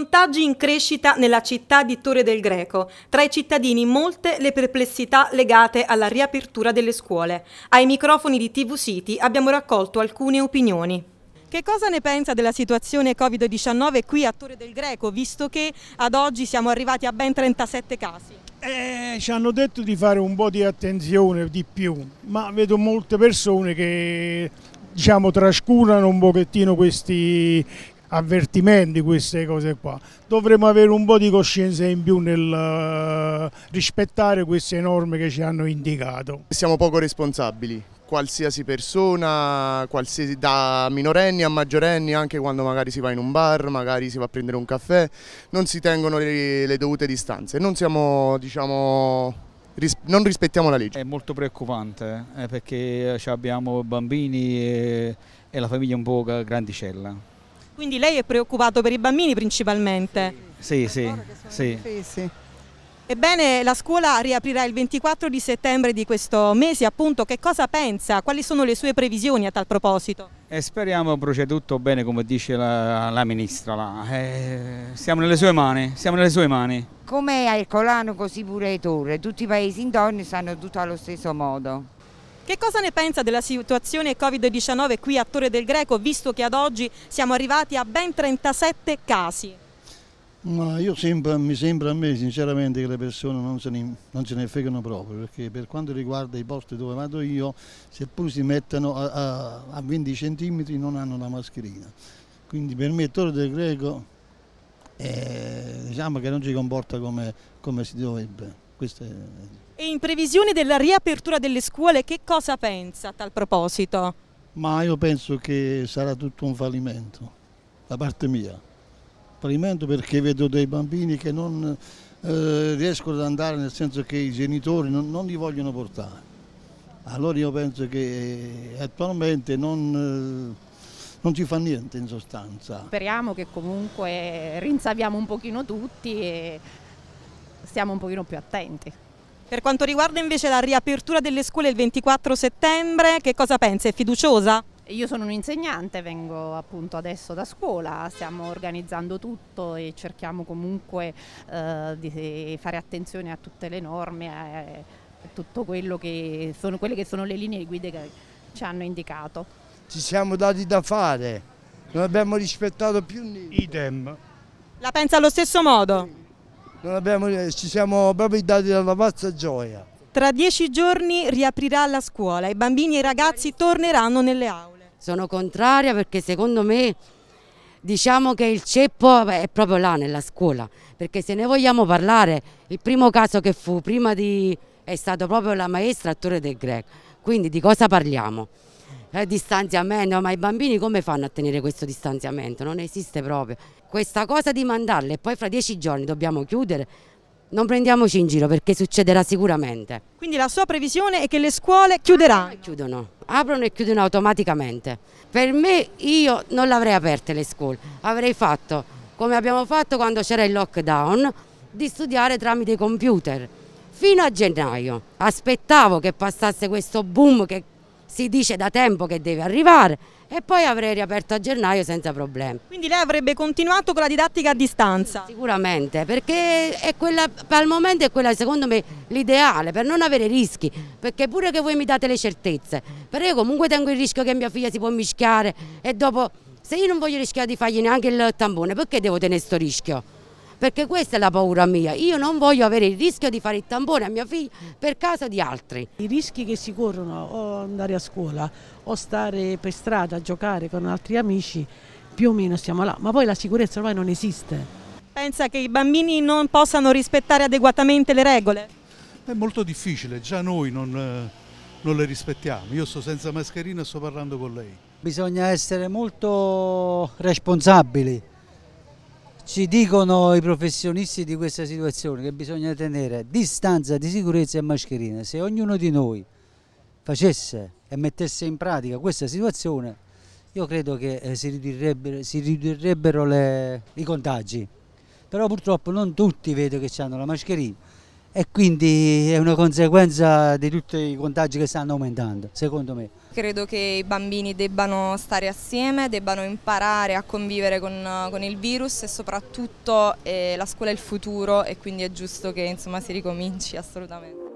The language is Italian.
contagi in crescita nella città di Torre del Greco. Tra i cittadini molte le perplessità legate alla riapertura delle scuole. Ai microfoni di TV City abbiamo raccolto alcune opinioni. Che cosa ne pensa della situazione Covid-19 qui a Torre del Greco, visto che ad oggi siamo arrivati a ben 37 casi? Eh, ci hanno detto di fare un po' di attenzione di più, ma vedo molte persone che diciamo, trascurano un pochettino questi, avvertimenti, queste cose qua. Dovremmo avere un po' di coscienza in più nel eh, rispettare queste norme che ci hanno indicato. Siamo poco responsabili, qualsiasi persona, qualsiasi, da minorenni a maggiorenni, anche quando magari si va in un bar, magari si va a prendere un caffè, non si tengono le, le dovute distanze, non siamo diciamo non rispettiamo la legge. È molto preoccupante eh, perché eh, abbiamo bambini e, e la famiglia un po' grandicella. Quindi lei è preoccupato per i bambini principalmente? Sì, sì, sì. sì. Ebbene, la scuola riaprirà il 24 di settembre di questo mese, appunto, che cosa pensa? Quali sono le sue previsioni a tal proposito? E speriamo proceda tutto bene come dice la, la ministra, eh, siamo nelle sue mani, siamo nelle sue mani. Come a Ercolano così pure Torre, tutti i paesi intorno stanno tutto allo stesso modo. Che cosa ne pensa della situazione Covid-19 qui a Torre del Greco, visto che ad oggi siamo arrivati a ben 37 casi? Ma io sembra, mi sembra a me sinceramente che le persone non se, ne, non se, ne, fregano proprio, perché per quanto riguarda i posti dove vado io, seppur si mettono a, a, a 20 centimetri non hanno la mascherina. Quindi per me Torre del Greco eh, diciamo che non ci comporta come, come si dovrebbe. Questo è... E in previsione della riapertura delle scuole, che cosa pensa a tal proposito? Ma io penso che sarà tutto un fallimento, da parte mia. Fallimento perché vedo dei bambini che non eh, riescono ad andare, nel senso che i genitori non, non li vogliono portare. Allora io penso che attualmente non... Eh, non ci fa niente in sostanza. Speriamo che comunque rinsaviamo un pochino tutti e stiamo un pochino più attenti. Per quanto riguarda invece la riapertura delle scuole il 24 settembre, che cosa pensa? È fiduciosa? Io sono un insegnante, vengo appunto adesso da scuola, stiamo organizzando tutto e cerchiamo comunque eh, di fare attenzione a tutte le norme, a, a tutto quello che sono, quelle che sono le linee guida che ci hanno indicato. Ci siamo dati da fare, non abbiamo rispettato più niente. Idem. La pensa allo stesso modo? abbiamo, eh, ci siamo proprio dati dalla pazza gioia. Tra dieci giorni riaprirà la scuola, i bambini e i ragazzi torneranno nelle aule. Sono contraria perché secondo me diciamo che il ceppo è proprio là nella scuola, perché se ne vogliamo parlare, il primo caso che fu prima di, è stato proprio la maestra a Torre del Greco, quindi di cosa parliamo? eh, distanziamento, ma i bambini come fanno a tenere questo distanziamento? Non esiste proprio. Questa cosa di mandarle e poi fra dieci giorni dobbiamo chiudere, non prendiamoci in giro perché succederà sicuramente. Quindi la sua previsione è che le scuole chiuderanno? Ah, chiudono, aprono e chiudono automaticamente. Per me io non l'avrei aperte le scuole, avrei fatto come abbiamo fatto quando c'era il lockdown, di studiare tramite computer. Fino a gennaio aspettavo che passasse questo boom che si dice da tempo che deve arrivare e poi avrei riaperto a gennaio senza problemi. Quindi lei avrebbe continuato con la didattica a distanza? Sicuramente, perché quella, al momento è quella secondo me l'ideale, per non avere rischi, perché pure che voi mi date le certezze, però io comunque tengo il rischio che mia figlia si può mischiare e dopo, se io non voglio rischiare di fargli neanche il tampone, perché devo tenere questo rischio? perché questa è la paura mia, io non voglio avere il rischio di fare il tampone a mia figlia per caso di altri. I rischi che si corrono o andare a scuola o stare per strada a giocare con altri amici, più o meno siamo là, ma poi la sicurezza ormai non esiste. Pensa che i bambini non possano rispettare adeguatamente le regole? È molto difficile, già noi non, eh, non le rispettiamo. Io sto senza mascherina e sto parlando con lei. Bisogna essere molto responsabili ci dicono i professionisti di questa situazione che bisogna tenere distanza di sicurezza e mascherina. Se ognuno di noi facesse e mettesse in pratica questa situazione, io credo che eh, si ridurrebbero, si ridurrebbero le, i contagi. Però purtroppo non tutti vedo che hanno la mascherina e quindi è una conseguenza di tutti i contagi che stanno aumentando, secondo me. Credo che i bambini debbano stare assieme, debbano imparare a convivere con, con il virus e soprattutto eh, la scuola è il futuro e quindi è giusto che insomma, si ricominci assolutamente.